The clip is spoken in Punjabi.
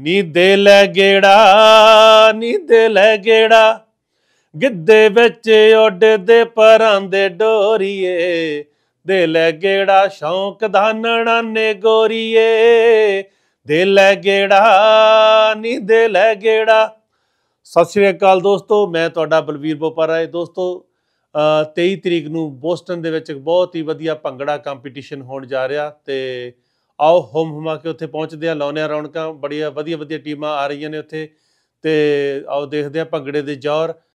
ਨੀ ਦੇ ਲੈ ਗੇੜਾ ਨੀ ਦੇ ਲੈ ਗੇੜਾ ਗਿੱਦੇ ਵਿੱਚ ਉੱਡਦੇ ਪਰਾਂਦੇ ਡੋਰੀਏ ਦੇ ਲੈ ਗੇੜਾ ਸ਼ੌਂਕ ਦਾ ਨੇ ਗੋਰੀਏ ਦੇ ਲੈ ਗੇੜਾ ਨੀ ਦੇ ਲੈ ਗੇੜਾ ਸਤਿ ਸ਼੍ਰੀ ਅਕਾਲ ਦੋਸਤੋ ਮੈਂ ਤੁਹਾਡਾ ਬਲਵੀਰ ਬੋਪਾਰਾ ਹੈ ਦੋਸਤੋ 23 ਤਰੀਕ ਨੂੰ ਬੋਸਟਨ ਦੇ ਵਿੱਚ ਇੱਕ ਬਹੁਤ ਹੀ ਵਧੀਆ ਭੰਗੜਾ ਕੰਪੀਟੀਸ਼ਨ ਹੋਣ ਜਾ ਰਿਹਾ ਤੇ ਆਓ ਹੋਮ ਹੁਮਾ ਕੇ ਉੱਥੇ ਪਹੁੰਚਦੇ ਆ ਲਾਉਨੇ ਰੌਣਕਾਂ ਬੜੀਆਂ ਵਧੀਆ ਵਧੀਆ ਟੀਮਾਂ ਆ ਰਹੀਆਂ ਨੇ ਉੱਥੇ ਤੇ ਆਓ ਦੇਖਦੇ ਆ ਭੰਗੜੇ ਦੇ ਜੌਰ